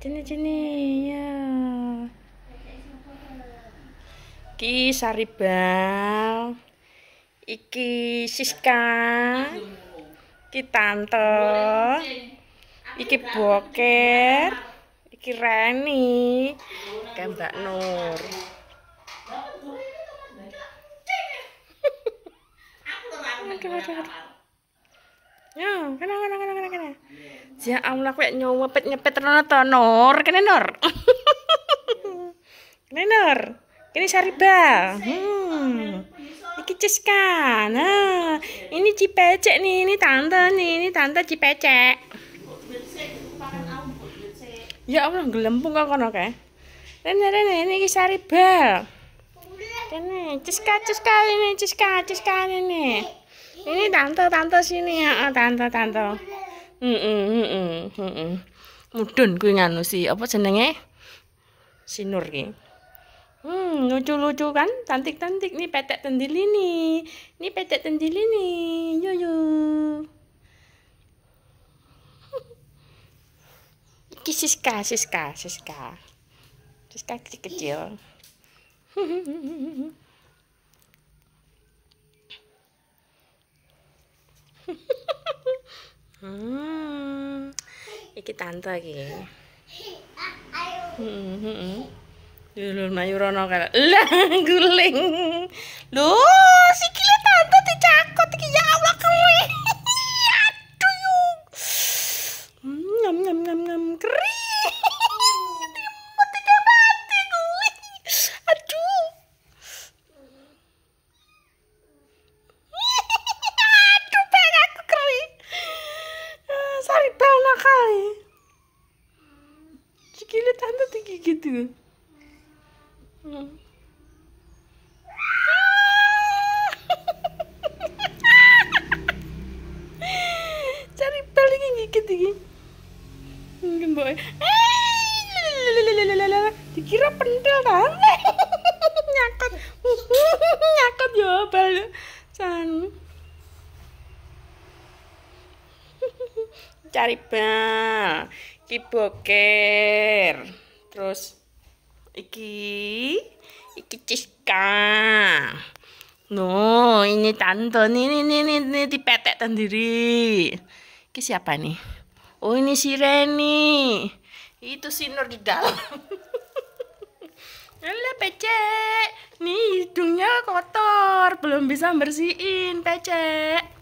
Cene cene, cene. ya. Ki Saribal. Iki Siska. Ki Tante. Iki Boker. Iki Reni. Ke Mbak Nur. Aku Ya, kena kena kena kena kena. Ya Allah, aku kayak nyopet nyepet to nor, kena nor. kena nor. Kena sariba. Hmm. Iki Ciska. Nah, ini Cipecek nih, ini tante nih, ini tante Cipecek. Ya Allah, gelembung kok kono kae. Rene rene ini iki sariba. Kene Ciska Ciska ini Ciska Ciska ini. Ini tante, tante sini ya, tante, tante. hmm hmm hmm. Mudun kuwi nganu si apa jenenge? Sinur ki. Hmm, lucu-lucu kan? Cantik-cantik nih petek tendili nih. Ini petek tendili nih. Yo yo. Iki Siska, Siska, Siska. Siska kecil. -kecil. Hmm. Iki tante iki. Heeh, hmm, hmm, hmm. heeh. Lho mayu rono kala. Lah guling. Lho, siki le tante dicakot iki ya Allah kowe. Aduh. Hmm, nyam nyam nyam nyam. Kering. gila tante tinggi gitu, cari paling gigit tinggi gemboy dikira pendel kan nyakat nyakat ya balik sana Cari iki boker terus iki iki ciska no ini tante ini ini ini, ini dipetek sendiri ini siapa nih oh ini si Reni itu si Nur di dalam Alah pecek, nih hidungnya kotor, belum bisa bersihin pecek.